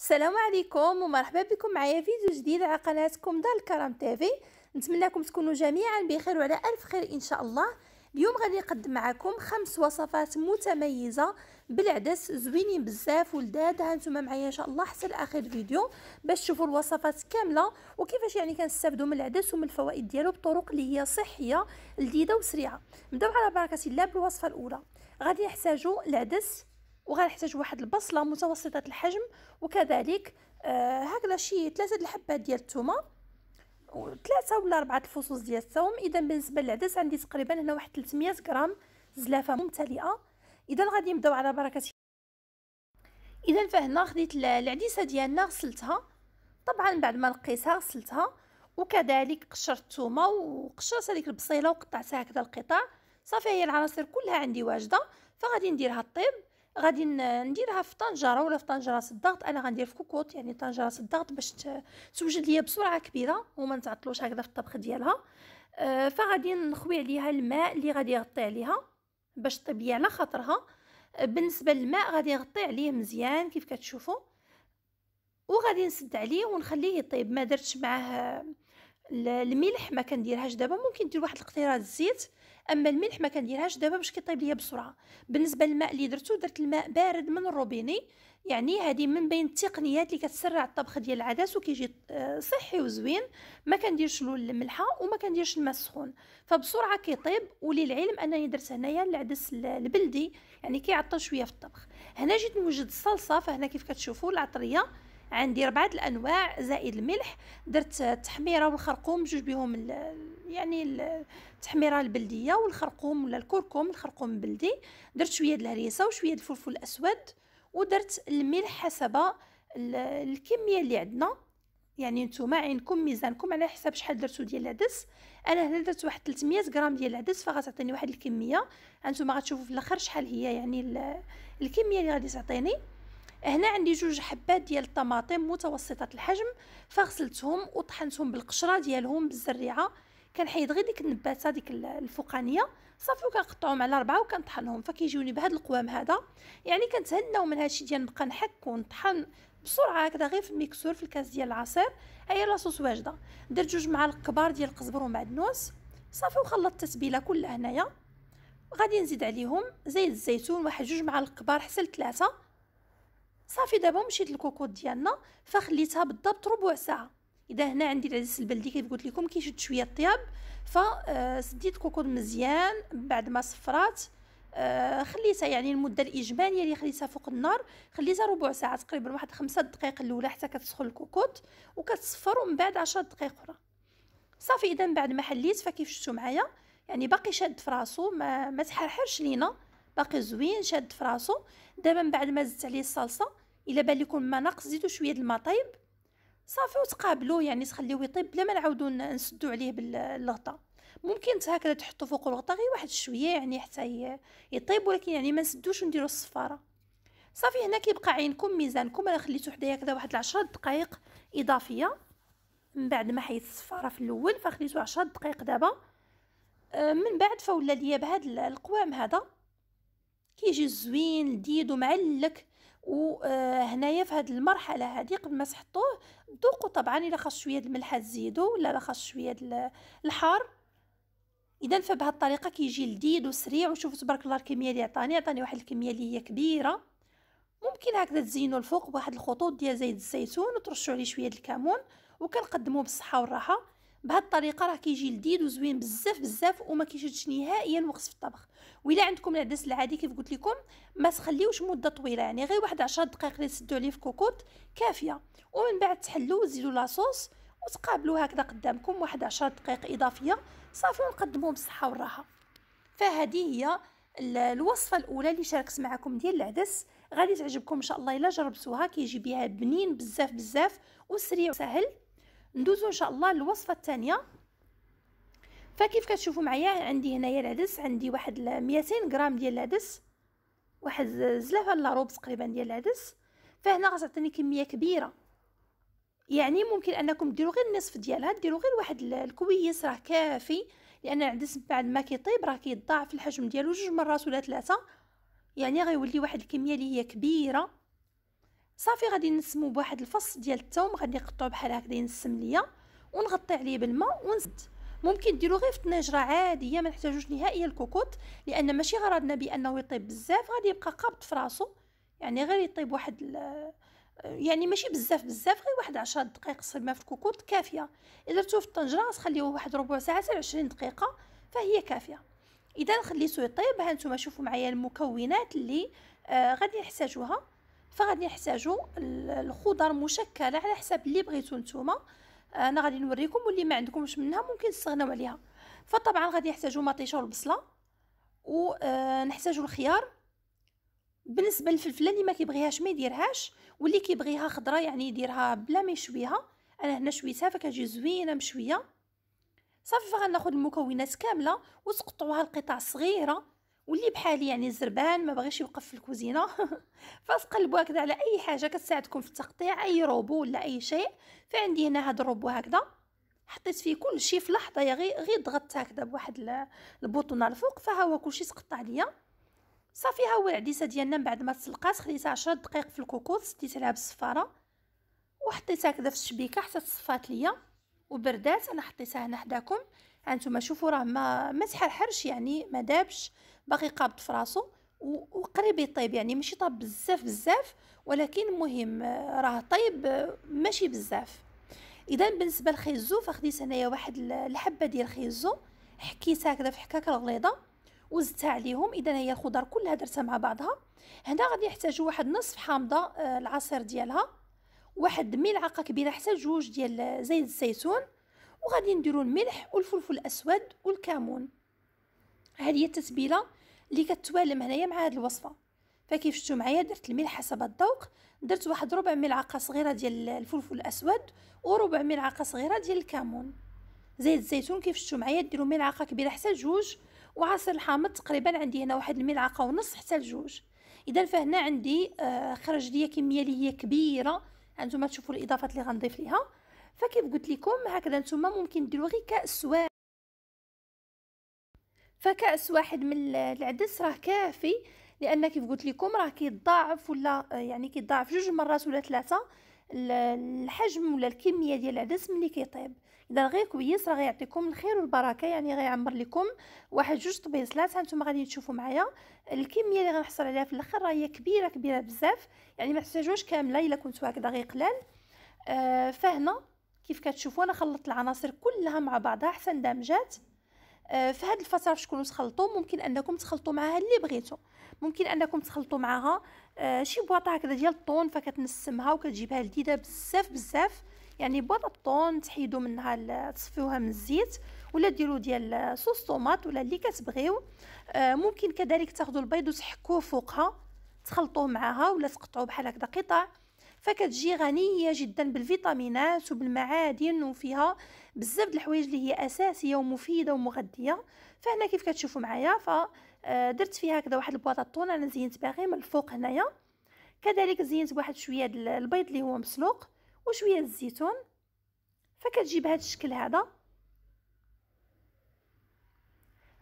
السلام عليكم ومرحبا بكم معايا فيديو جديد على قناتكم دار الكرم تيفي نتمنىكم تكونوا جميعا بخير وعلى الف خير ان شاء الله اليوم غادي نقدم معكم خمس وصفات متميزه بالعدس زوينين بزاف ولداد هانتوما معايا ان شاء الله حتى لاخر الفيديو باش تشوفوا الوصفات كامله وكيفاش يعني كنستافدوا من العدس ومن الفوائد ديالو بطرق اللي هي صحيه لذيذه وسريعه نبداو على بركه الله بالوصفه الاولى غادي نحتاجوا العدس وغنحتاج واحد البصله متوسطه الحجم وكذلك آه هكذا شي ثلاثه الحبات ديال الثومه ثلاثه ولا اربعه الفصوص ديال الثوم اذا بالنسبه للعدس عندي تقريبا هنا واحد 300 غرام زلافه ممتلئه اذا غادي نبداو على بركه اذا فهنا خديت العديسه ديالنا غسلتها طبعا بعد ما نقيتها غسلتها وكذلك قشرت الثومه وقشرت هذيك البصيله وقطعتها هكذا القطع صافي هي العناصر كلها عندي واجده فغادي نديرها طيب غادي نديرها في طنجره ولا في طنجره الضغط انا غندير في كوكوط يعني طنجره الضغط باش توجد ليا بسرعه كبيره وما نتعطلوش هكذا في الطبخ ديالها آه، فغادي نخوي عليها الماء اللي غادي يغطي عليها باش طيب ليا على خاطرها آه، بالنسبه للماء غادي نغطي عليه مزيان كيف كتشوفوا وغادي نسد عليه ونخليه يطيب ما درتش معاه آه، الملح ما كنديرهاش دابا ممكن دير واحد القطيره الزيت اما الملح ما كنديرهاش دابا باش كيطيب ليا بسرعه بالنسبه للماء اللي درتو درت الماء بارد من الروبيني يعني هذه من بين التقنيات اللي كتسرع الطبخ ديال العدس وكيجي آه، صحي وزوين ما كنديرش له الملحه وما كنديرش الماء السخون فبسرعه كيطيب وللعلم انني درت هنايا العدس البلدي يعني كيعطل شويه في الطبخ هنا جيت نوجد الصلصه فهنا كيف كتشوفوا العطريه عندي ربعه الانواع زائد الملح درت آه، التحميره والخرقوم جوج بهم يعني التحميره البلديه والخرقوم ولا الكركم الخرقوم البلدي درت شويه د الهريسه وشويه د الفلفل الاسود ودرت الملح حسب الكميه اللي عندنا يعني نتوما عينكم ميزانكم على حساب شحال درتو ديال العدس انا هنا درت واحد 300 غرام ديال العدس فغتعطيني واحد الكميه انتوما غتشوفوا في الاخر شحال هي يعني الكميه اللي غادي تعطيني هنا عندي جوج حبات ديال الطماطم متوسطه الحجم فغسلتهم وطحنتهم بالقشره ديالهم بالزريعه كنحيد غير ديك النباتة ديك الفوقانية صافي وكنقطعهم على ربعة وكنطحنهم فكيجيوني بهاد القوام هذا يعني كنتهناو من هادشي ديال نبقى نحك ونطحن بسرعه هكذا غير في الميكسور في الكاس ديال العصير هي لاصوص واجده درت جوج معالق كبار ديال القزبر ومعدنوس صافي وخلطت التتبيله كلها هنايا غادي نزيد عليهم زيت الزيتون واحد جوج معالق كبار حتى لثلاثه صافي دابا مشيت للكوكوط ديالنا فخليتها بالضبط ربع ساعه اذا هنا عندي العدس البلدي كيف قلت لكم كيشد شويه الطياب فسديت آه، كوكور مزيان بعد ما صفرات آه، خليتها يعني المده الاجماليه اللي خليتها فوق النار خليتها ربع ساعه تقريبا واحد خمسة دقائق الاولى حتى كتسخن الكوكوط وكتصفر ومن بعد عشرة دقائق اخرى صافي اذا بعد ما حليت فكيف شفتوا معايا يعني باقي شاد في راسو ما, ما تحرحرش لينا باقي زوين شاد في راسو دابا من بعد ما زدت عليه الصلصه الا بان لكم ما ناقص زيدوا شويه د الماء طيب صافي وتقابلوا يعني تخليوه يطيب بلا ما نعاودو نسدو عليه باللغطه ممكن هكذا تحطو فوق الغطا غير واحد شويه يعني حتى يطيب ولكن يعني ما نسدوش ونديرو الصفاره صافي هنا كيبقى عينكم ميزانكم انا خليته حدايا كذا واحد 10 دقائق اضافيه من بعد ما حيت الصفاره في الاول فخليته 10 دقائق دابا أه، من بعد فولا ليا بهذا القوام هذا كيجي زوين لذيذ ومعلك وهنايا في هذه المرحله هذه قبل ما تحطوه ذوقوا طبعا الا خاص شويه الملح تزيدوا ولا الا خاص شويه الحار اذا فبهذه الطريقه كيجي لذيذ وسريع وشوفوا تبارك الله الكميه اللي عطاني عطاني واحد الكميه اللي هي كبيره ممكن هكذا تزينوا الفوق بواحد الخطوط ديال زيت الزيتون وترشوا عليه شويه الكمون وكنقدموه بالصحه والراحه بهذه الطريقه راه كيجي لذيذ وزوين بزاف بزاف وما كيشدش نهائيا وقت في الطبخ وإلا عندكم العدس العادي كيف قلت لكم ما تخليوش مده طويله يعني غير واحد 10 دقائق اللي تسدو عليه في كوكوط كافيه ومن بعد تحلو وتزيدوا لاصوص وتقابلوا هكذا قدامكم واحد 10 دقائق اضافيه صافي ونقدموه بالصحه والراحه فهذه هي الوصفه الاولى اللي شاركت معكم ديال العدس غادي تعجبكم ان شاء الله الا جربتوها كيجي بها بنين بزاف بزاف وسريع وسهل ندوزو ان شاء الله للوصفه الثانيه فكيف كتشوفوا معايا عندي هنايا العدس عندي واحد 200 غرام ديال العدس واحد زلافه لا روب تقريبا ديال العدس فهنا غتعطيني كميه كبيره يعني ممكن انكم ديروا غير النصف ديالها ديروا غير واحد الكويس راه كافي لان العدس بعد ما كيطيب راه كيضاعف الحجم ديالو جوج مرات ولا ثلاثه يعني غيولي واحد الكميه اللي هي كبيره صافي غادي نسمو بواحد الفص ديال الثوم غادي نقطعو بحال هكا ينسم ليا ونغطي عليه بالماء ونسد ممكن ديروا غير في طنجره عاديه ما نحتاجوش نهائيا الكوكوط لان ماشي غرضنا بانه يطيب بزاف غادي يبقى قابض في راسو يعني غير يطيب واحد يعني ماشي بزاف بزاف غير واحد 10 دقائق صبنا في الكوكوط كافيه اذا درتوه في الطنجره خليوه واحد ربع ساعه حتى 20 دقيقه فهي كافيه اذا خليتو يطيب ها نتوما شوفوا معايا المكونات اللي آه غادي نحتاجوها فغادي نحتاجو الخضر مشكله على حسب اللي بغيتو نتوما انا غادي نوريكم واللي ما عندكمش منها ممكن تستغناو عليها فطبعا غادي نحتاجو مطيشه والبصله ونحتاجو آه، الخيار بالنسبه للفلفله اللي ما كيبغيهاش ما يديرهاش واللي كيبغيها خضراء يعني يديرها بلا ما يشويها انا هنا شويتها فكتجي زوينه مشويه صافي فغناخذ المكونات كامله وتقطعوها لقطع صغيره واللي بحالي يعني زربان ما بغيش يوقف في الكوزينه فنقلبو هكذا على اي حاجه كتساعدكم في التقطيع اي روبو ولا اي شيء فعندي هنا هذا الروبو هكذا حطيت فيه كل شيء في لحظه يا غير غير ضغطت هكذا بواحد البوطونه الفوق فها هو كلشي تقطع ليا صافي ها هو العديسه ديالنا من بعد ما تسلقات خديتها 10 دقائق في الكوكوط سديت عليها بالصفاره وحطيتها هكذا في الشبيكه حتى تصفات ليا وبردات انا حطيتها هنا حداكم هانتوما شوفوا راه ما ما تحرحرش يعني ما دابش باغي قابض في راسو وقريب يطيب يعني ماشي طاب بزاف بزاف ولكن مهم آه، راه طيب آه، ماشي بزاف اذا بالنسبه للخيزو فخديت هنايا واحد الحبه ديال الخيزو حكيتها هكذا في حكاكه الغليظه وزدتها عليهم اذا هي الخضر كلها درتها مع بعضها هنا غادي نحتاجو واحد نصف حامضه آه، العصير ديالها واحد ملعقه كبيره حتى جوج ديال زيت الزيتون وغادي نديرو الملح والفلفل الاسود والكمون هذه هي التتبيله اللي كتوالم هنايا مع هذه الوصفه فكيف شفتوا معايا درت الملح حسب الذوق درت واحد ربع ملعقه صغيره ديال الفلفل الاسود وربع ملعقه صغيره ديال الكمون زيت الزيتون كيف شفتوا معايا ديروا ملعقه كبيره حتى لجوج وعصير الحامض تقريبا عندي هنا واحد الملعقه ونص حتى لجوج اذا فهنا عندي آه، خرج ليا كميه اللي هي كبيره هانتوما تشوفوا الاضافات اللي غنضيف ليها فكيف قلت لكم هكذا نتوما ممكن ديروا غير كاس واحد فكأس واحد من العدس راه كافي لان كيف قلت لكم راه كيتضاعف ولا آه، يعني كيتضاعف جوج مرات ولا ثلاثه الحجم ولا الكميه ديال العدس ملي كيطيب اذا غير كويس راه غيعطيكم الخير والبركه يعني غيعمر لكم واحد جوج طبيصلات هانتوما غادي تشوفوا معايا الكميه اللي غنحصل عليها في الاخر هي كبيره كبيره بزاف يعني ما تحتاجوش كامله الا كنتو هكذا غير قلال آه فهنا كيف كتشوفوا انا خلطت العناصر كلها مع بعضها حتى اندمجات آه، في هذه الفتره باش تكونوا تخلطوا ممكن انكم تخلطوا معها اللي بغيتوا ممكن انكم تخلطوا معها آه، شي بواطه هكذا ديال الطون فكتنسمها وكتجيبها لذيذه بزاف بزاف يعني بواطه الطون تحيدوا منها تصفيوها من الزيت ولا ديروا ديال صوص طوماط ولا اللي كتبغيو آه، ممكن كذلك تاخذوا البيض وتحكوه فوقها تخلطوه معها ولا تقطعوه بحال هكذا قطع فكتجي غنيه جدا بالفيتامينات وبالمعادن وفيها بزاف د الحوايج اللي هي اساسيه ومفيده ومغذيه فهنا كيف كتشوفوا معايا فدرت آه، فيها كذا واحد البواطه الطون انا زينت باغي من الفوق هنايا كذلك زينت بواحد شويه البيض اللي هو مسلوق وشويه الزيتون فكتجي بهذا الشكل هذا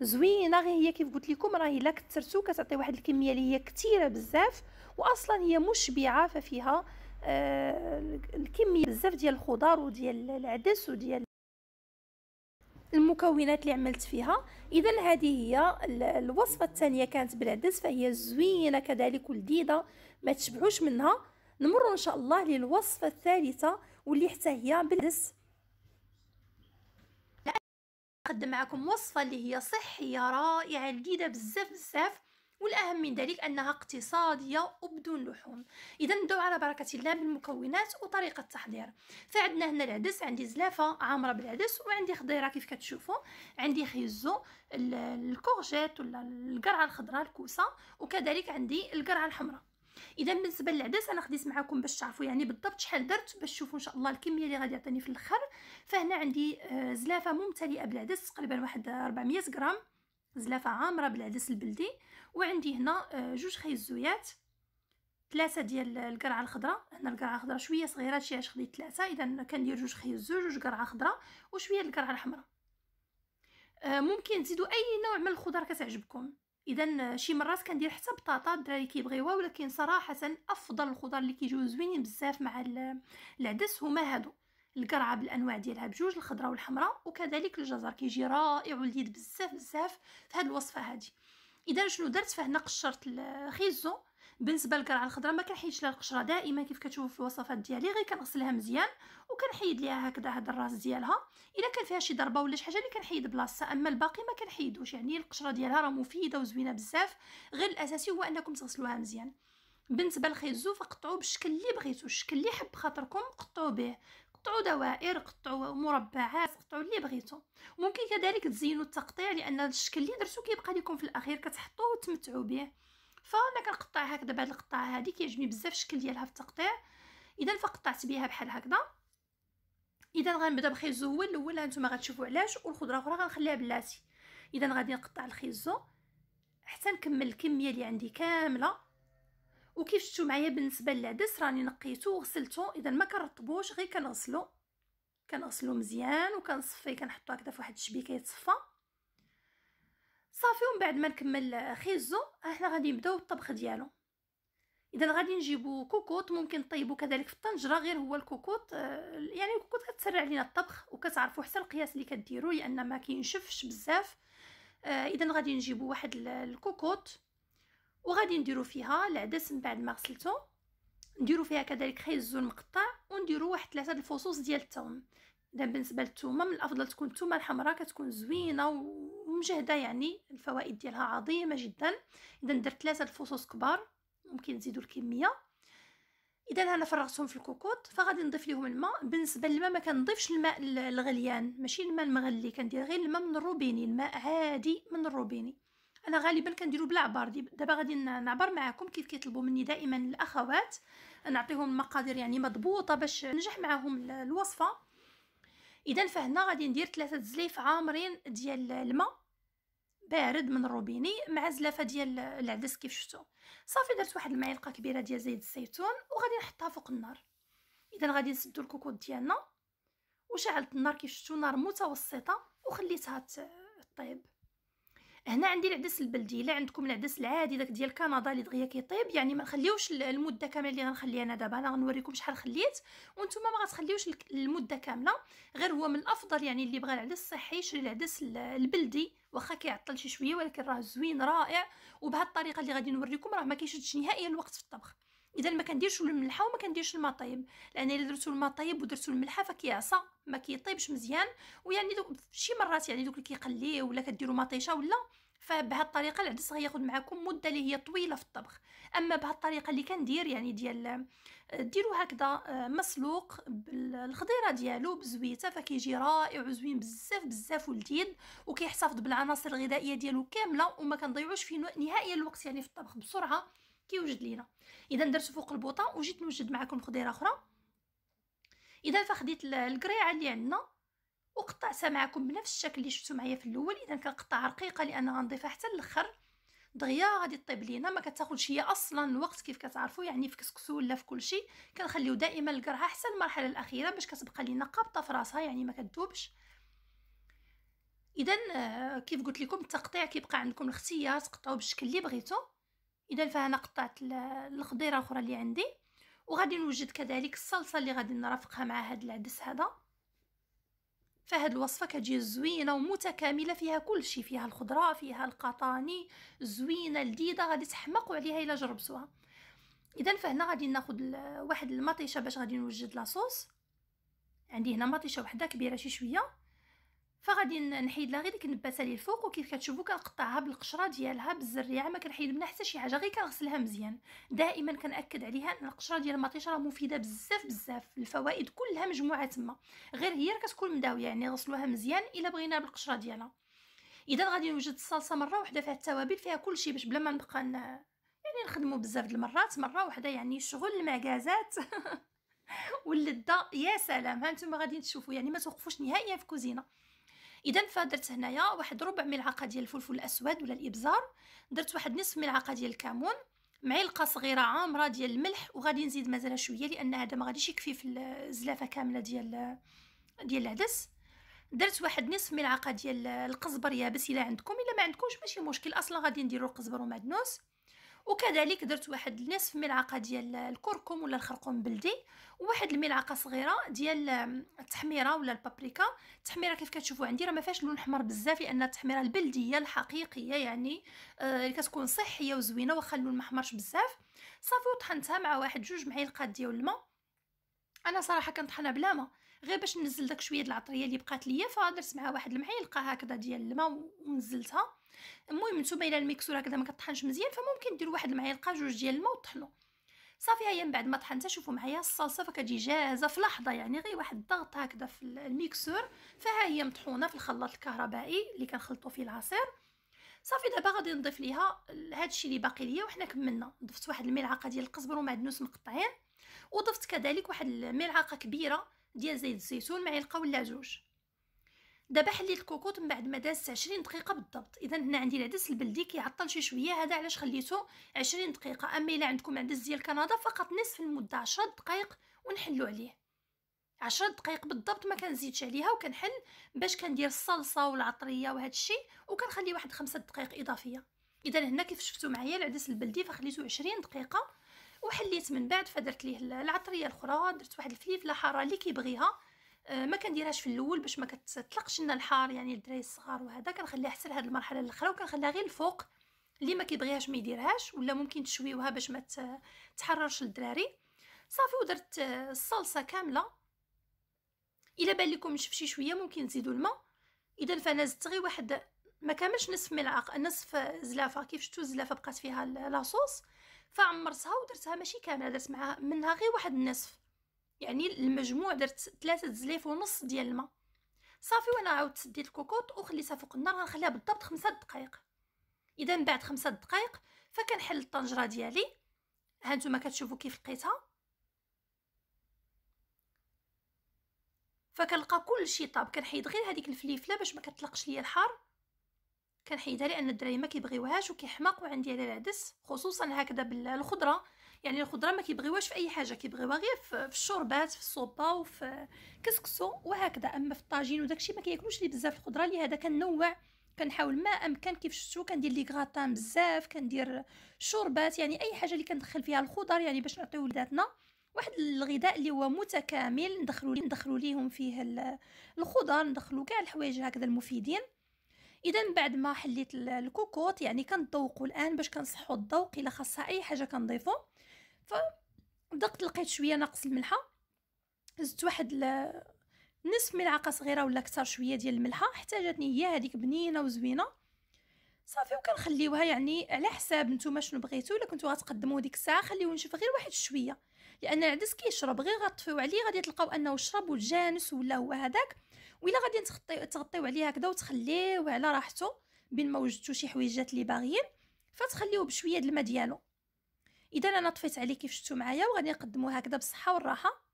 زوينه غير هي كيف قلت لكم راهي الا كثرتو كتعطي واحد الكميه اللي هي كثيره بزاف واصلا هي مشبعه ففيها آه، الكميه بزاف ديال الخضار وديال العدس وديال المكونات اللي عملت فيها اذا هذه هي الوصفه الثانيه كانت بالعدس فهي زوينه كذلك ولذيذه ما تشبعوش منها نمر ان شاء الله للوصفه الثالثه واللي حتى هي بالعدس نقدم معكم وصفه اللي هي صحيه رائعه لذيذه بزاف بزاف والأهم من ذلك أنها اقتصادية وبدون لحوم إذا نبداو على بركة الله بالمكونات وطريقة التحضير فعندنا هنا العدس عندي زلافة عامرة بالعدس وعندي خضيرة كيف كتشوفوا عندي خيزو الكورجيت ولا القرعة الخضراء الكوسة وكذلك عندي القرعة الحمراء اذا بالنسبه للعدس انا خديت معكم باش تعرفوا يعني بالضبط شحال درت باش تشوفوا ان شاء الله الكميه اللي غادي يعطيني في الاخر فهنا عندي آه، زلافه ممتلئه بالعدس تقريبا واحد 400 غرام زلافه عامره بالعدس البلدي وعندي هنا آه، جوج خيزويات ثلاثه ديال القرعه الخضراء هنا القرعه الخضراء شويه صغيره هادشي علاش خديت ثلاثه اذا كندير جوج خيزو جوج قرعه خضراء وشويه القرعه الحمراء آه، ممكن تزيدوا اي نوع من الخضر كتعجبكم اذا آه، شي مرات كندير حتى بطاطا الدراري كيبغيوها ولكن صراحه افضل الخضر اللي كيجيو زوينين بزاف مع العدس هما هادو القرعه بالانواع ديالها بجوج الخضراء والحمراء وكذلك الجزر كيجي رائع ولذيذ بزاف بزاف في هذه الوصفه هذه اذا شنو درت فهنا قشرت الخيزو بالنسبه للقرعه الخضراء ما كنحيدش لها القشره دائما كيف كتشوفوا في الوصفات ديالي غير كنغسلها مزيان وكنحيد ليها هكذا هاد الراس ديالها الا كان فيها شي ضربه ولا شي حاجه اللي كنحيد بلاصتها اما الباقي ما كنحيدوش يعني القشره ديالها راه مفيده وزوينه بزاف غير الاساسي هو انكم تغسلوها مزيان بالنسبه للخيزو فقطعوه بالشكل اللي بغيتو الشكل اللي حب خاطركم قطعوه به قطعوا دوائر قطعوا مربعات قطعوا اللي بغيتو ممكن كذلك تزينوا التقطيع لان الشكل اللي درتو كيبقى لكم في الاخير كتحطوه وتمتعوا به فانا كنقطع هكذا بعد القطعه هذه كيعجبني بزاف الشكل ديالها في التقطيع اذا فقطعت بها بحال هكذا اذا غنبدا بخيزو هو الاول هانتوما غتشوفوا علاش والخضره اخرى غنخليها بلاتي اذا غادي نقطع الخيزو حتى نكمل الكميه اللي عندي كامله وكيف شفتوا معايا بالنسبه للعدس راني نقيته وغسلته اذا ما كنرطبوش غير كنغسلو كنغسلو مزيان وكنصفي كنحطو هكذا في واحد الشبيكه يتصفى صافي ومن بعد ما نكمل خيزو احنا غادي نبداو الطبخ ديالو اذا غادي نجيبو كوكوط ممكن طيبو كذلك في الطنجره غير هو الكوكوط آه، يعني الكوكوط كتسرع لينا الطبخ وكتعرفوا حتى القياس اللي كديروه لان ما كينشفش بزاف آه، اذا غادي نجيبو واحد الكوكوط وغادي نديرو فيها العدس من بعد ما غسلته نديرو فيها كذلك خيزو مقطع ونديرو واحد ثلاثه الفصوص ديال الثوم اذا بالنسبه للثومه من الافضل تكون الثومه الحمراء كتكون زوينه ومجهده يعني الفوائد ديالها عظيمه جدا اذا درت ثلاثه الفصوص كبار ممكن تزيدوا الكميه اذا انا فرغتهم في الكوكوط فغادي نضيف لهم الماء بالنسبه للماء ما كنضيفش الماء الغليان ماشي الماء المغلي كندير غير الماء من الروبيني الماء عادي من الروبيني انا غالبا كنديرو بالعبر دابا غادي نعبر معكم كيف كيطلبوا مني دائما الاخوات نعطيهم المقادير يعني مضبوطه باش نجح معاهم الوصفه اذا فهنا غادي ندير ثلاثه زليف عامرين ديال الماء بارد من الروبيني مع زلافه ديال العدس كيف شفتوا صافي درت واحد المعلقه كبيره ديال زيت الزيتون وغادي نحطها فوق النار اذا غادي نسدو الكوكوط ديالنا وشعلت النار كيف شفتوا نار متوسطه وخليتها تطيب هنا عندي العدس البلدي الا عندكم العدس العادي داك ديال كندا اللي دغيا كيطيب يعني ما نخليوش المده كامله اللي غنخليها انا دابا انا غنوريكم شحال خليت وانتم ما غتخليوش المده كامله غير هو من الافضل يعني اللي بغى العدس الصحي يشري العدس البلدي واخا كيعطل شي شويه ولكن راه زوين رائع وبهذه الطريقه اللي غادي نوريكم راه ما كيشدش نهائيا الوقت في الطبخ اذا ما كنديرش الملحه وما كنديرش الماء طيب لان الا درتو الماء طيب ودرتو الملحه فكيعصى ما كيطيبش مزيان ويعني شي مرات يعني دوك اللي كيقليه ولا كديروا مطيشه ولا فبهذه الطريقه العدس غياخذ معكم مده اللي هي طويله في الطبخ اما بهذه الطريقه اللي كندير يعني ديال ديروا هكذا آه، مسلوق بالخضيره ديالو بزويته فكيجي رائع وزوين بزاف بزاف ولذيذ وكيحتفظ بالعناصر الغذائيه ديالو كامله وما كنضيعوش فيه نهائيا الوقت يعني في الطبخ بسرعه كيوجد لينا اذا درت فوق البوطه وجيت نوجد معكم خضيره اخرى اذا فخديت القريعه اللي عندنا وقطعتها معكم بنفس الشكل اللي شفتو معايا في الاول اذا كنقطعها رقيقه لان غنضيفها حتى الاخر دغيا غادي طيب لينا ما كتاخذش هي اصلا الوقت كيف كتعرفوا يعني في كسكسو ولا في كلشي كنخليو دائما القرعه حتى المرحله الاخيره باش كتبقى لينا قابطه في راسها يعني ما كتذوبش اذا آه، كيف قلت لكم التقطيع كيبقى عندكم الاختيار تقطعوا بالشكل اللي بغيتو اذا فانا قطعت الخضيره الاخرى اللي عندي وغادي نوجد كذلك الصلصه اللي غادي نرافقها مع هذا العدس هذا فهاد الوصفه كتجي زوينه ومتكامله فيها كل شيء فيها الخضره فيها القطاني زوينه لذيذه غادي تحمقوا عليها الا جربتوها اذا فهنا غادي ناخذ واحد المطيشه باش غادي نوجد لاصوص عندي هنا مطيشه وحده كبيره شي شويه فغادي نحيد لها غير ديك النباته اللي الفوق وكيف كتشوفوا كنقطعها بالقشره ديالها بالزريعه ما كنحيد منها حتى شي حاجه غير كنغسلها مزيان دائما كنأكد عليها ان القشره ديال المطيشه راه مفيده بزاف بزاف الفوائد كلها مجموعه تما غير هي راه كتكون مداويه يعني غسلوها مزيان الا بغينا بالقشره ديالها اذا غادي نوجد الصلصه مره واحده فيها التوابل فيها كل شيء باش بلا ما نبقى يعني نخدموا بزاف د المرات مره واحده يعني شغل المعكازات واللذه يا سلام ها غادي تشوفوا يعني ما توقفوش نهائيا في كوزينه اذا فدرت هنايا واحد ربع ملعقه ديال الفلفل الاسود ولا الابزار درت واحد نصف ملعقه ديال الكمون معلقه صغيره عامره ديال الملح وغادي نزيد مازال شويه لان هذا ما غاديش يكفي في الزلافه كامله ديال ديال العدس درت واحد نصف ملعقه ديال القزبر يابس الا عندكم الا ما عندكمش ماشي مشكل اصلا غادي نديرو القزبر ومعدنوس وكذلك درت واحد نصف ملعقه ديال الكركم ولا الخرقوم بلدي وواحد الملعقه صغيره ديال التحميره ولا البابريكا التحميره كيف كتشوفوا عندي راه ما فيهاش لون احمر بزاف لان التحميره البلديه الحقيقيه يعني اللي آه كتكون صحيه وزوينه واخا اللون ما بزاف صافي وطحنتها مع واحد جوج معالق ديال الماء انا صراحه كنطحنها بلا ما غير باش ننزل داك شويه د العطريه اللي بقات ليا فدرت معها واحد المعيلقه هكذا ديال الماء ونزلتها المهم نتوما الا الميكسور هكذا ما كطحنش مزيان فممكن ديروا واحد المعيلقه جوج ديال الماء وطحنوا صافي هيا من بعد ما طحنتها شوفوا معايا الصلصه فكتجي جاهزه في لحظه يعني غير واحد الضغط هكذا في الميكسور فها هي مطحونه في الخلاط الكهربائي اللي كنخلطوا فيه العصير صافي دابا غادي نضيف ليها الشيء اللي باقي ليا وحنا كملنا ضفت واحد الملعقه ديال القزبر ومعدنوس مقطعين وضفت كذلك واحد الملعقه كبيره ديال زيت الزيتون معلقه ولا جوج دابا حليت الكوكوط من بعد ما دازت 20 دقيقه بالضبط اذا هنا عندي العدس البلدي كيعطل شي شويه هذا علاش خليته 20 دقيقه اما الا عندكم عدس ديال كندا فقط نصف المده 10 دقائق ونحلو عليه 10 دقائق بالضبط ما كنزيدش عليها وكنحل باش كندير الصلصه والعطريه وهذا الشيء وكنخلي واحد 5 دقائق اضافيه اذا هنا كيف شفتوا معايا العدس البلدي فخليته 20 دقيقه وحليت من بعد فدرت ليه العطريه الاخرى درت واحد الفليفله حاره اللي كيبغيها آه، ما كنديرهاش في الاول باش ما كتطلقش لنا الحار يعني الدراري الصغار وهذا كنخليها حتى لهاد المرحله الاخرى وكنخليها غير الفوق اللي ما كيبغيهاش ما يديرهاش ولا ممكن تشويوها باش ما تحررش الدراري صافي ودرت آه، الصلصه كامله الا بان لكم شفشي شويه ممكن تزيدوا الماء اذا فانا زدت غير واحد ما كاملش نصف ملعقه نصف زلافه كيف شفتوا الزلافه بقات فيها لاصوص فعمرتها ودرتها ماشي كامله درت معها منها غير واحد النصف يعني المجموع درت ثلاثة زليف ونص ديال الماء صافي وانا عاودت سديت الكوكوط وخليتها فوق النار غنخليها بالضبط خمسة دقائق اذا من بعد خمسة دقائق فكنحل الطنجره ديالي هانتوما كتشوفوا كيف لقيتها فكنلقى كلشي طاب كنحيد غير هذيك الفليفله باش ما كتطلقش ليا الحار كنحيدها لان الدراري ما كيبغيوهاش وكيحماقوا عندي على العدس خصوصا هكذا بالخضره يعني الخضره ما كيبغيوهاش في اي حاجه كيبغيوها غير في الشوربات في الصوبه وفي كسكسو وهكذا اما في الطاجين وداكشي ما كياكلوش لي بزاف الخضره لهذا كنوع كنحاول ما امكن كيف شفتوا كندير لي غراتان بزاف كندير شوربات يعني اي حاجه اللي كندخل فيها الخضر يعني باش نعطيو ولاداتنا واحد الغذاء اللي هو متكامل ندخلوا ندخلوا ليهم فيه الخضر ندخلوا كاع الحوايج هكذا المفيدين اذا بعد ما حليت الكوكوط يعني كنذوقوا الان باش كنصحو الذوق الا خاصها اي حاجه كنضيفو فدقت لقيت شويه ناقص الملحه زدت واحد نصف ملعقه صغيره ولا اكثر شويه ديال الملحه احتاجتني هي هذيك بنينه وزوينه صافي وكنخليوها يعني على حساب نتوما شنو بغيتو الا كنتو غتقدموا ديك الساعه خليوه ينشف غير واحد شويه لان العدس كيشرب غير غطفيو عليه غادي تلقاو انه شرب وجانس ولا هو هذاك وإلا غادي تغطيو عليه هكذا وتخليه على راحته بين ما وجدتو شي حويجات اللي باغيين فتخليوه بشويه د الماء ديالو اذا انا طفيت عليه كيف شفتوا معايا وغادي نقدموه هكذا بالصحه والراحه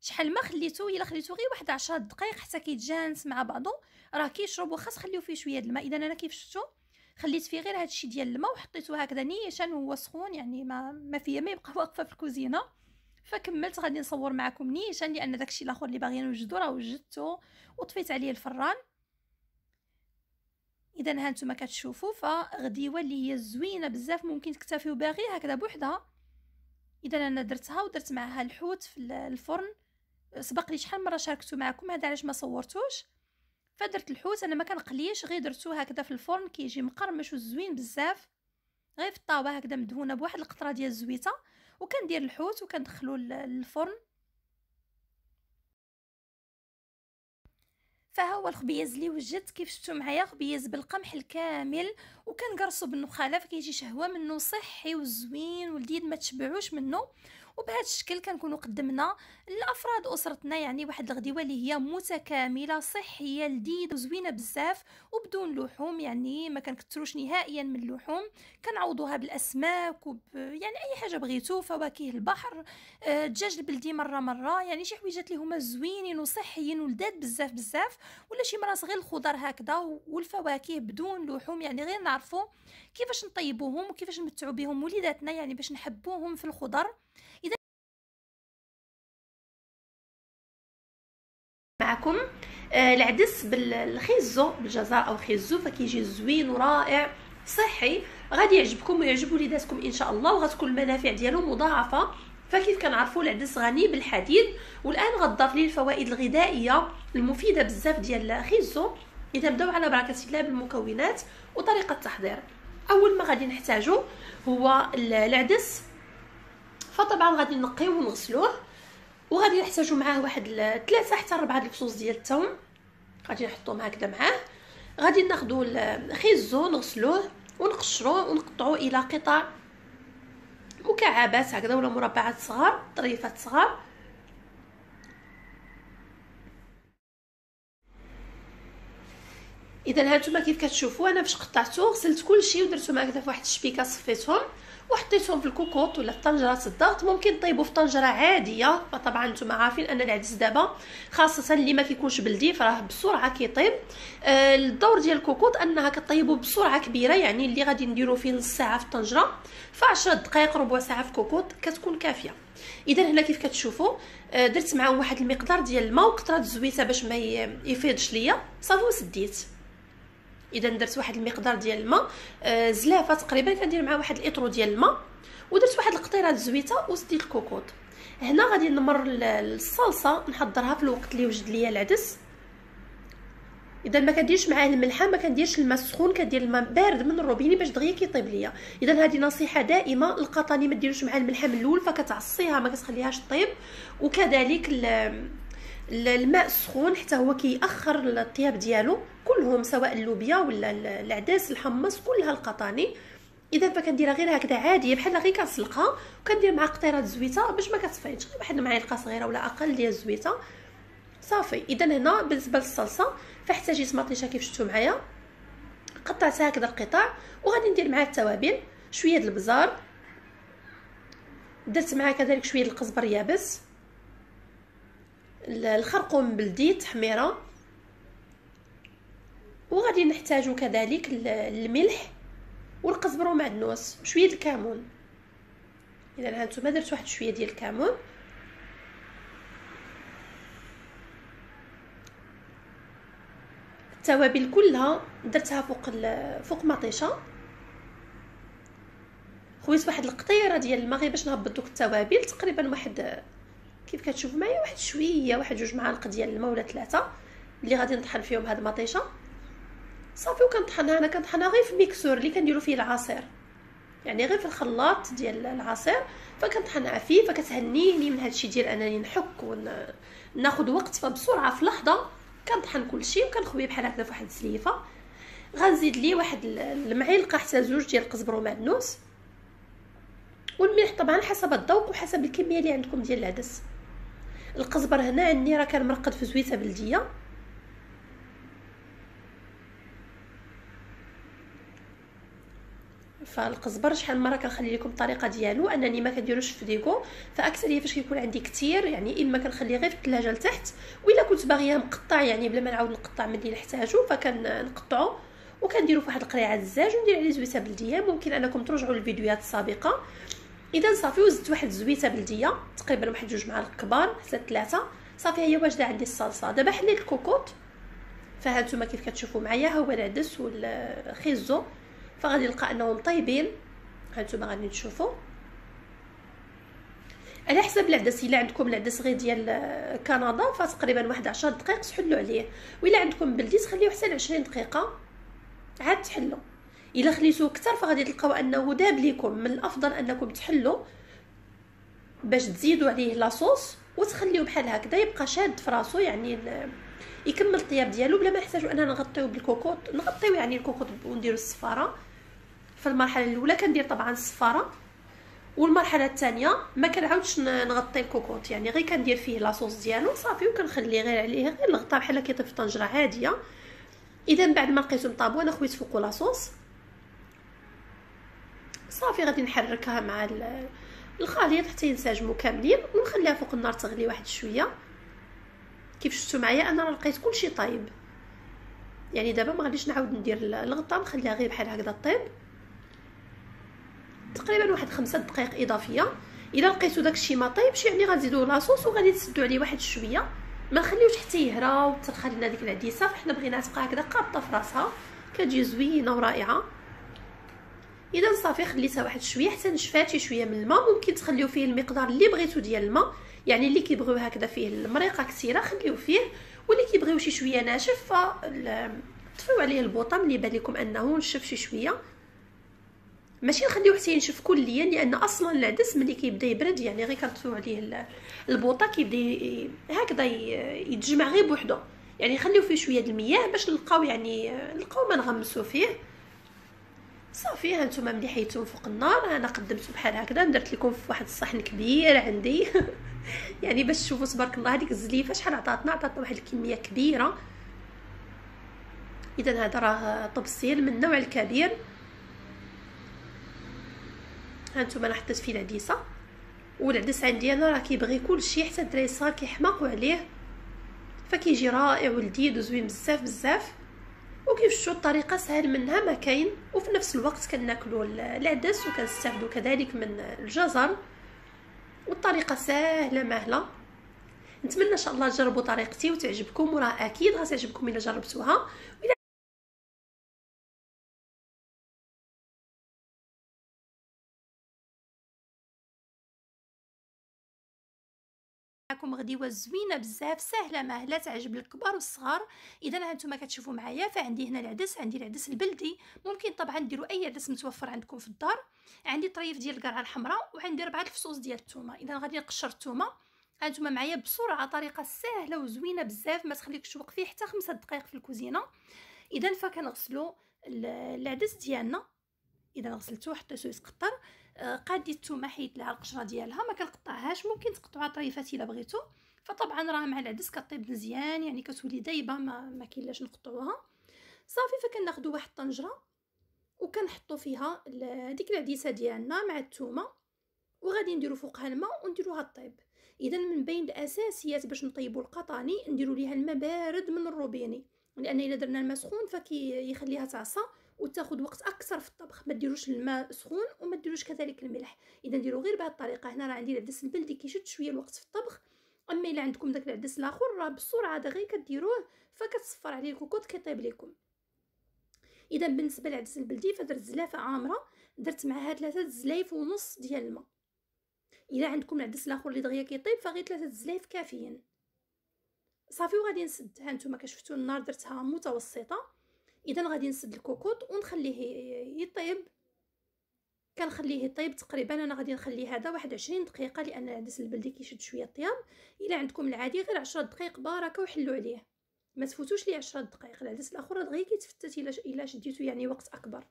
شحال ما خليتو الا خليتو غير واحد 10 دقائق حتى كيتجانس مع بعضو راه كيشرب واخا تخليو فيه شويه د الماء اذا انا كيف شفتوا خليت فيه غير الشيء ديال الماء وحطيته هكذا نيشان وهو سخون يعني ما ما فيه ما يبقى واقفه في الكوزينه فكملت غادي نصور معكم نيشان لان داكشي الاخر اللي باغيين نوجدو راه وجدته وطفيت عليه الفران اذا ها نتوما كتشوفوا فغديوه اللي هي زوينه بزاف ممكن تكتفيو باغي هكذا بوحدها اذا انا درتها ودرت معها الحوت في الفرن سبق لي شحال مره شاركتو معكم هذا علاش ما صورتوش فدرت الحوت انا ما كنقليش غير درتو هكذا في الفرن كيجي مقرمش وزوين بزاف غير في الطاوه هكذا مدهونه بواحد القطره ديال الزويته وكندير الحوت وكندخلو للفرن فها هو الخبيز اللي وجدت كيف شفتوا معايا خبيز بالقمح الكامل وكنقرصو بالنخاله فكيجي شهوه منه صحي وزوين ولذيذ ما تشبعوش منه وبهذا الشكل كنكونوا قدمنا لافراد اسرتنا يعني واحد الغديوه اللي هي متكامله صحيه لذيذه وزوينه بزاف وبدون لحوم يعني ما كنكثروش نهائيا من اللحوم كنعوضوها بالاسماك وب يعني اي حاجه بغيتو فواكه البحر الدجاج آه، البلدي مره مره يعني شي حويجات اللي هما زوينين وصحيين ولذاذ بزاف بزاف ولا شي مرات غير الخضر هكذا والفواكه بدون لحوم يعني غير نعرفوا كيفاش نطيبوهم وكيفاش نمتعوا بهم وليداتنا يعني باش نحبوهم في الخضر معكم آه، العدس بالخيزو بالجزر او خيزو فكيجي زوين ورائع صحي غادي يعجبكم ويعجب وليداتكم ان شاء الله وغتكون المنافع ديالو مضاعفه فكيف كنعرفوا العدس غني بالحديد والان غضاف ليه الفوائد الغذائيه المفيده بزاف ديال الخيزو اذا بداو على بركه الله بالمكونات وطريقه التحضير اول ما غادي نحتاجو هو العدس فطبعا غادي نقيه ونغسلوه وغادي نحتاجو معاه واحد ثلاثة حتى ربعة الفصوص ديال الثوم غادي نحطهم هكذا معاه غادي ناخدو الخيزو نغسلوه ونقشروه ونقطعوه الى قطع مكعبات هكذا ولا مربعات صغار طريفات صغار اذا هانتوما كيف كتشوفوا انا فاش قطعته غسلت كلشي ودرتهم هكذا فواحد الشبيكه صفيتهم وحطيتهم في الكوكوط ولا في طنجره الضغط ممكن طيبوا في طنجره عاديه فطبعا نتوما عارفين ان العدس دابا خاصه اللي ما كيكونش بلدي فراه بسرعه كيطيب آه الدور ديال الكوكوط انها كطيبوا بسرعه كبيره يعني اللي غادي نديرو فيه نص ساعه في الطنجره ف 10 دقائق ربع ساعه في كوكوط كتكون كافيه اذا هنا كيف كتشوفوا آه درت معاهم واحد المقدار ديال الماء وقطره الزويته باش ما يفيضش ليا صافي وسديت اذا درت واحد المقدار ديال الماء آه زلافه تقريبا كندير معها واحد الاطرو ديال الماء ودرت واحد القطيره زويته وزديت الكوكوط هنا غادي نمر الصلصه نحضرها في الوقت اللي وجد ليا العدس اذا ما كنديرش معاه الملحه ما كنديرش الماء السخون كندير الماء بارد من الروبيني باش دغيا كيطيب ليا اذا هذه نصيحه دائمه القطاني ما ديروش معاه الملحه من الاول فكتعصيها ما كتخليهاش طيب وكذلك الماء السخون حتى هو كيأخر الطياب ديالو كلهم سواء اللوبيا ولا العدس الحمص كلها القطاني اذا فكنديرها غير هكذا عاديه بحال غير كنسلقها وكندير مع قطيره زويته باش ما كتفايتش غير واحد المعلقه صغيره ولا اقل ديال الزويته صافي اذا هنا بالنسبه للصلصه فاحتاجيت مطيشه كيف شفتوا معايا قطعتها هكذا القطع وغادي ندير معها التوابل شويه البزار درت معها كذلك شويه القزبر يابس الخرقوم بلدي تحميره وغادي نحتاجو كذلك الملح والقزبر ومعدنوس شويه الكمون اذا هانتوما درت واحد شويه ديال الكمون التوابل كلها درتها فوق فوق مطيشه خويت واحد القطيره ديال الماء غير باش نهبط دوك التوابل تقريبا واحد كيف كتشوف معايا واحد شويه واحد جوج معالق ديال الماء ولا ثلاثه اللي غادي نطحن فيهم هاد المطيشه صافي وكنطحنها انا كنطحنها غير في ميكسور اللي كنديرو فيه العصير يعني غير في الخلاط ديال العصير فكنطحنها فيه فكتهنيني من هادشي ديال انني نحك وناخذ وقت فبسرعه في لحظه كنطحن كلشي وكنخويه بحال هكذا فواحد السليفه غنزيد ليه واحد المعلقه حتى زوج ديال القزبر ومعدنوس والملح طبعا حسب الذوق وحسب الكميه اللي عندكم ديال العدس القزبر هنا عندي راه كان مرقد في زويته بلديه فالقزبر شحال مره كنخلي لكم الطريقه ديالو انني ما كنديروش في ديكو فاكثريه فاش كيكون عندي كثير يعني اما كنخليه غير في الثلاجه لتحت وإلا كنت باغيه مقطع يعني بلا ما نعاود نقطع ملي نحتاجو فكنقطعو وكنديرو فواحد القريعه الزاج وندير عليه زويته بلديه ممكن انكم ترجعوا للفيديوهات السابقه اذا صافي وزدت واحد زويته بلديه تقريبا واحد جوج معالق كبار حتى ثلاثه صافي هي واجده عندي الصلصه دابا حليت الكوكوط فها نتوما كيف كتشوفوا معايا هو العدس والخيزو فغادي نلقى انهم طيبين ها نتوما غادي تشوفوا على حسب العدس الا عندكم العدس غير ديال كندا فتقريبا واحد 10 دقائق تحلوا عليه و الا عندكم بلدي تخليوه حتى 20 دقيقه عاد تحلوا الا خليتوه اكثر فغادي تلقاو انه داب ليكم من الافضل انكم تحلو باش تزيدوا عليه لاصوص وتخليوه بحال هكذا يبقى شاد في راسو يعني يكمل الطياب ديالو بلا ما نحتاجو اننا نغطيوه بالكوكوط نغطيو يعني الكوكوط ونديرو الصفاره في المرحله الاولى كندير طبعا الصفاره والمرحله الثانيه ما كنعاودش نغطي الكوكوط يعني غير كندير فيه لاصوص ديالو صافي وكنخليه غير عليه غير الغطاء بحال كيطيب في طنجره عاديه اذا بعد ما لقيتو مطابو انا خويت فوقو لاصوص صافي غادي نحركها مع الخليط حتى ينسجموا كاملين ونخليها فوق النار تغلي واحد شويه كيف شفتوا معايا انا راه لقيت كلشي طايب يعني دابا ما غاديش نعاود ندير الغطاء نخليها غير بحال هكذا طيب تقريبا واحد خمسة دقائق اضافيه الا لقيتو داكشي ما طيبش يعني غنزيدو لاصوص وغادي تسدو عليه واحد شويه ما نخليوش حتى يهرى وتنخلي لنا ديك العديسه فحنا بغيناها تبقى هكذا قابطه في راسها كتجي زوينه ورائعه اذا صافي خليتها واحد شويه حتى نشفات شي شويه من الماء ممكن تخليو فيه المقدار اللي بغيتو ديال الماء يعني اللي كيبغيو هكذا فيه المريقه كثيره خليو فيه واللي كيبغيو شي شويه ناشف ف طفيو عليه البوطه ملي بان لكم انه نشف شي شويه ماشي نخليوه حتى ينشف كليا لان اصلا العدس ملي كيبدا يبرد يعني غير كنطفيو عليه البوطه كيبدا هكذا يتجمع غير بوحدو يعني خليو فيه شويه د المياه باش نلقاو يعني نلقاو ما نغمسو فيه صافي هانتوما ملي حيتو فوق النار انا قدمت بحال هكذا درت لكم في واحد الصحن كبير عندي يعني باش تشوفوا تبارك الله هذيك الزليفه شحال عطاتنا عطاتنا واحد الكميه كبيره اذا هذا راه طبسيل من النوع الكبير هانتوما انا حطيت فيه العديسه والعدس عندي انا راه كيبغي كلشي حتى الدراري الصغار كيحماقوا عليه فكيجي رائع ولذيذ وزوين بزاف بزاف وكيف شو الطريقة سهل منها ما كاين وفي نفس الوقت كناكلو العدس وكنستافدو كذلك من الجزر والطريقة سهلة مهلة نتمنى ان شاء الله تجربوا طريقتي وتعجبكم وراه اكيد غتعجبكم الا جربتوها غديوه زوينه بزاف سهله ماهله تعجب الكبار والصغار اذا ها نتوما كتشوفوا معايا فعندي هنا العدس عندي العدس البلدي ممكن طبعا ديروا اي عدس متوفر عندكم في الدار عندي طريف ديال القرعه الحمراء وعندي ربعه الفصوص ديال الثومه اذا غادي نقشر الثومه هانتوما معايا بسرعه طريقه سهله وزوينه بزاف ما تخليكش توقفي حتى خمسة دقائق في الكوزينه اذا فكنغسلوا العدس ديالنا اذا غسلته وحطيته يتقطر قادي الثومه حيد لها القشره ديالها ما كنقطعهاش ممكن تقطعوها طريفات الا بغيتو فطبعا راه مع العدس كطيب مزيان يعني كتولي دايبه ما, ما كاينلاش نقطعوها صافي فكناخذوا واحد الطنجره وكنحطوا فيها هذيك العديسه ديالنا مع الثومه وغادي نديرو فوقها الماء ونديروها طيب اذا من بين الاساسيات باش نطيبوا القطاني نديرو ليها الماء بارد من الروبيني لان الا درنا الماء سخون فكيخليها تعصى وتاخذ وقت اكثر في الطبخ ما ديروش الماء سخون وما ديروش كذلك الملح اذا ديروا غير بهذه الطريقه هنا راه عندي العدس البلدي كيشد شويه الوقت في الطبخ اما الا عندكم داك العدس الاخر راه بسرعه هذا غير كديروه فكتصفر عليه الكوكوط كيطيب لكم اذا بالنسبه للعدس البلدي فدرت زلافه عامره درت معها ثلاثه زلايف ونص ديال الماء الا عندكم العدس الاخر اللي دغيا كيطيب فغير ثلاثه زلايف كافيين صافي وغادي نسد ها نتوما كشفتوا النار درتها متوسطه اذا غادي نسد الكوكوط ونخليه يطيب كنخليه يطيب تقريبا انا غادي نخلي هذا واحد عشرين دقيقه لان العدس البلدي كيشد شويه الطياب الا عندكم العادي غير عشرة دقائق بركه وحلوا عليه ما تفوتوش ليه عشرة دقائق العدس الاخر غير كيتفتت الا الا شديتو يعني وقت اكبر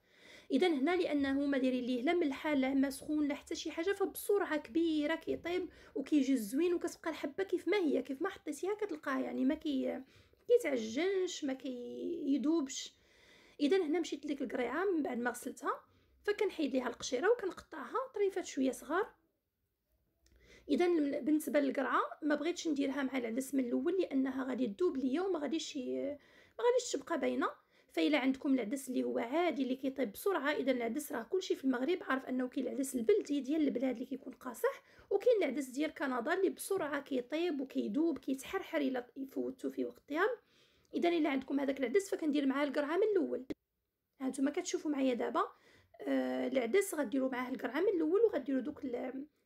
اذا هنا لانه ما دايرين ليه لا ملح لا ما سخون لا حتى شي حاجه فبسرعه كبيره كيطيب وكيجي زوين وكتبقى الحبه كيف ما هي كيف ما حطيتيها كتلقاه يعني ما كي كيتعجنش ما كيدوبش كي اذا هنا مشيت لديك القريعه من بعد ما غسلتها فكنحيد ليها القشيره وكنقطعها طريفات شويه صغار اذا بالنسبه للقرعه ما بغيتش نديرها مع العدس من الاول لانها غادي تذوب ليا وما غاديش ما غاديش تبقى باينه فإلا عندكم العدس اللي هو عادي اللي كيطيب بسرعه اذا العدس راه كلشي في المغرب عارف انه كاين العدس البلدي ديال البلاد اللي كيكون قاصح وكاين العدس ديال كندا اللي بسرعه كيطيب وكيذوب كيتحرحر الا فوتو فيه وقت طياب اذا الا عندكم هذاك العدس فكندير معاه القرعه من الاول ها نتوما كتشوفوا معايا دابا آه العدس غديروا معاه القرعه من الاول وغديروا دوك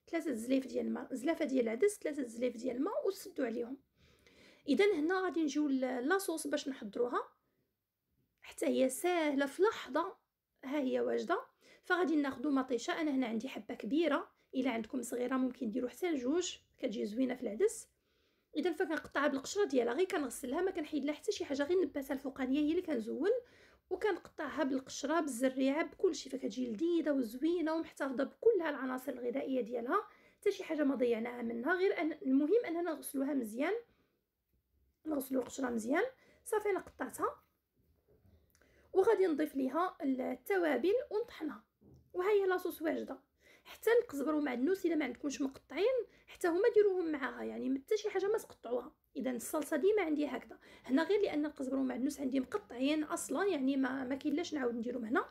ثلاثه زلايف ديال الماء زلافه ديال العدس ثلاثه زلايف ديال الماء وسدوا عليهم اذا هنا غادي نجيو لاصوص باش نحضروها حتى هي ساهله في لحظه ها هي واجده فغادي ناخذ مطيشه انا هنا عندي حبه كبيره الا عندكم صغيره ممكن ديروا حتى لجوج كتجي زوينه في العدس اذا فكنقطعها بالقشره ديالها غير كنغسلها ما كنحيد لها حتى شي حاجه غير النباتة الفوقانيه هي اللي كنزول وكنقطعها بالقشره بالزريعه بكلشي فكتجي لذيذه وزوينه ومحتفظه بكلها العناصر الغذائيه ديالها حتى شي حاجه ما ضيعناها منها غير أن المهم اننا نغسلوها مزيان نغسلو القشره مزيان صافي انا قطعتها وغادي نضيف ليها التوابل ونطحنها وهي هي لاصوص واجده حتى القزبر ومعدنوس الا ما عندكمش مقطعين حتى هما ديروهم معاها يعني حتى شي حاجه ما تقطعوها اذا الصلصه ديما عندي هكذا هنا غير لان القزبر ومعدنوس عندي مقطعين اصلا يعني ما ما كاينلاش نعاود نديرهم هنا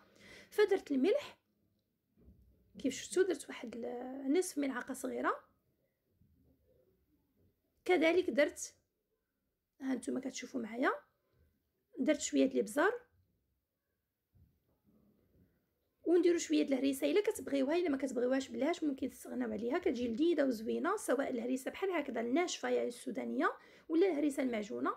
فدرت الملح كيف شفتوا درت واحد نصف ملعقه صغيره كذلك درت ها انتم كتشوفوا معايا درت شويه ديال الابزار ونديروا شويه الهريسه الا كتبغيوها الا ما كتبغيوهاش بلاش ممكن تستغناو عليها كتجي لذيذه وزوينه سواء الهريسه بحال هكذا الناشفه يعني السودانيه ولا الهريسه المعجونه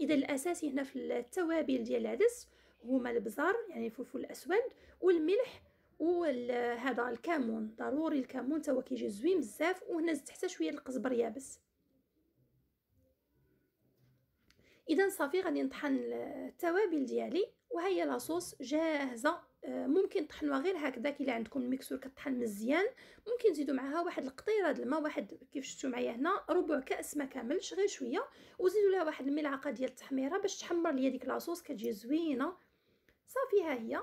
اذا الاساسي هنا في التوابل ديال العدس هما البزار يعني الفلفل الاسود والملح وهذا الكمون ضروري الكمون توا كيجي زوين بزاف وهنا زدت حتى شويه القزبر يابس اذا صافي غادي نطحن التوابل ديالي وهي لاصوص جاهزه آه، ممكن طحنوها غير هكذاك الا عندكم الميكسور كطحن مزيان ممكن تزيدوا معها واحد القطيره ديال الماء واحد كيف شفتوا معايا هنا ربع كاس ما كاملش غير شويه وزيدوا لها واحد الملعقه ديال التحميره باش تحمر ليا ديك لاصوص كتجي زوينه صافي ها هي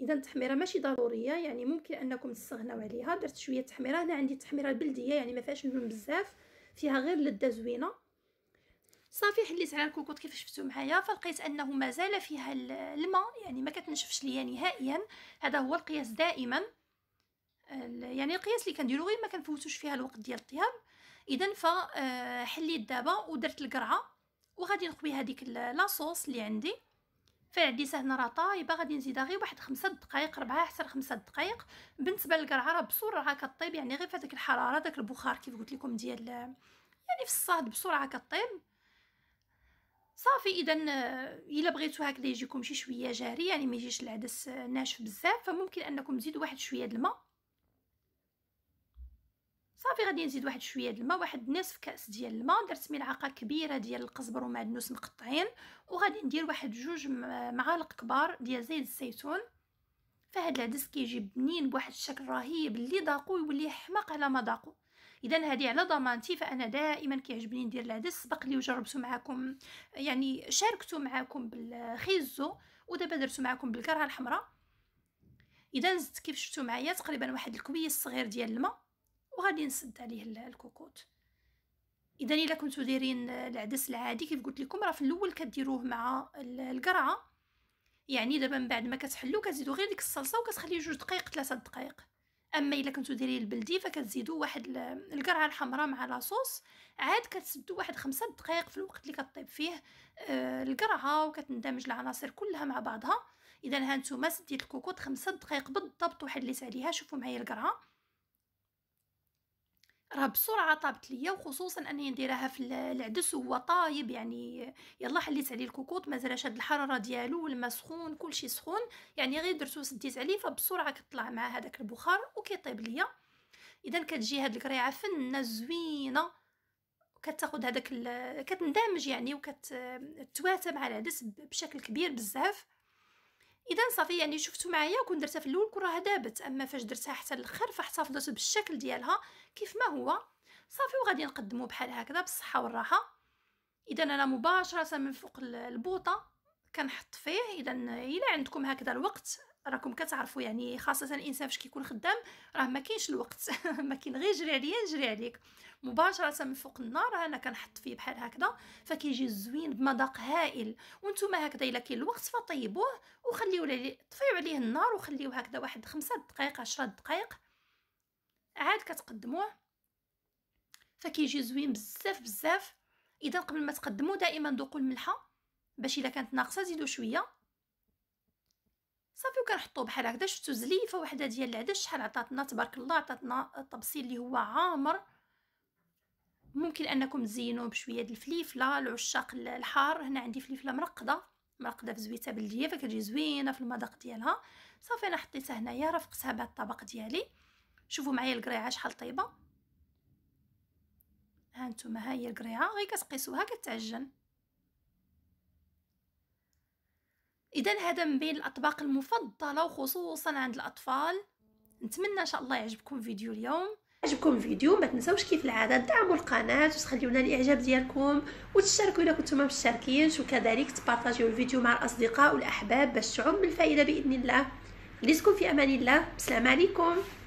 اذا التحميره ماشي ضروريه يعني ممكن انكم تستغناو عليها درت شويه تحميره هنا عندي التحميره البلديه يعني ما فيهاش اللون بزاف فيها غير لذه زوينه صافي حليت على الكوكوط كيف شفتو معايا فلقيت انه مازال فيها الماء يعني ما كتنشفش ليا نهائيا هذا هو القياس دائما يعني القياس اللي كنديرو غير ما كنفوتوش فيها الوقت ديال الطياب اذا فحليت آه، دابا ودرت القرعه وغادي نقوي هذيك لاصوص اللي عندي فالعديسه هنا راه طايبه غادي نزيدها غير واحد خمسة دقائق ربعة حتى خمسة دقائق بالنسبه للقرعه راه بسرعه كطيب يعني غير في هذيك الحراره داك البخار كيف قلت لكم ديال يعني في الصهد بسرعه كطيب صافي اذا الا بغيتو هكذا يجيكم شي شويه جاري يعني ما يجيش العدس ناشف بزاف فممكن انكم تزيدوا واحد شويه د الماء صافي غادي نزيد واحد شويه د الماء واحد نصف كاس ديال الماء درت ملعقه كبيره ديال القزبر ومعدنوس مقطعين وغادي ندير واحد جوج معالق كبار ديال زيت الزيتون فهاد العدس كيجي بنين بواحد الشكل رهيب اللي ذاقو يولي حماق على ما ذاقو اذا هذه على ضمانتي فانا دائما كيعجبني ندير العدس سبق لي وجربته معكم يعني شاركته معكم بالخيزو ودابا درتو معكم بالكره الحمراء اذا زدت كيف شفتوا معايا تقريبا واحد الكويس صغير ديال الماء وغادي نسد عليه الكوكوت اذا الا كنتو دايرين العدس العادي كيف قلت لكم راه في الاول كديروه مع القرعه يعني دابا من بعد ما كتحلو كتزيدو غير ديك الصلصه وكتخليه جوج دقائق ثلاثة دقائق اما الا كنتو دايرين البلدي فكتزيدو واحد القرعه الحمراء مع لاصوص عاد كتسدو واحد خمسة دقائق في الوقت اللي كطيب فيه آه القرعه وكتندمج العناصر كلها مع بعضها اذا ها نتوما سديت الكوكوط خمسة دقائق بالضبط وحليت عليها شوفوا معايا القرعه راه بسرعه طابت ليا وخصوصا اني نديرها في العدس وهو طايب يعني يلا حليت عليه الكوكوط مازال شاد الحراره ديالو والماء سخون كلشي سخون يعني غير درتو سديت عليه فبسرعه كطلع مع هذاك البخار وكيطيب ليا اذا كتجي هاد الكريعه فنه زوينه كتاخذ هذاك ال... كتندمج يعني وكتتواتى مع العدس بشكل كبير بزاف اذا صافي يعني شفتوا معايا كون درتها في الاول كون راها دابت اما فاش درتها حتى الاخر فاحتفظت بالشكل ديالها كيف ما هو صافي وغادي نقدمه بحال هكذا بالصحه والراحه اذا انا مباشره من فوق البوطه كنحط فيه اذا الا عندكم هكذا الوقت راكم كتعرفوا يعني خاصه الانسان فاش كيكون خدام راه ما كاينش الوقت ما كاين غير جري عليا نجري عليك مباشره من فوق النار انا كنحط فيه بحال هكذا فكيجي زوين بمذاق هائل وانتم هكذا الا كاين الوقت فطيبوه وخليو عليه طفيو عليه النار وخليوه هكذا واحد خمسة دقائق عشرة دقائق عاد كتقدموه فكيجي زوين بزاف بزاف اذا قبل ما تقدموا دائما ذوقوا الملحه باش الا كانت ناقصه زيدوا شويه صافي وكنحطو بحال هكذا شفتو زليفه وحده ديال العدس شحال عطاتنا تبارك الله عطاتنا الطبسيل اللي هو عامر ممكن انكم تزينوه بشويه د الفليفله العشاق الحار هنا عندي فليفله مرقده مرقده في زويته بلديه فكتجي زوينه في المذاق ديالها صافي انا حطيتها هنايا رافقتها بهذا الطبق ديالي شوفوا معايا القريعه شحال طيبه ها انتم ها هي القريعه غير كتقيسوها كتعجن اذا هذا من بين الاطباق المفضله وخصوصا عند الاطفال نتمنى ان شاء الله يعجبكم فيديو اليوم عجبكم الفيديو ما تنساوش كيف العاده دعموا القناه وتخليونا الاعجاب ديالكم وتشاركوا الا كنتم ما مشتركينش وكذلك تبارطاجيو الفيديو مع الاصدقاء والاحباب باش تعم الفائده باذن الله خليتكم في امان الله السلام عليكم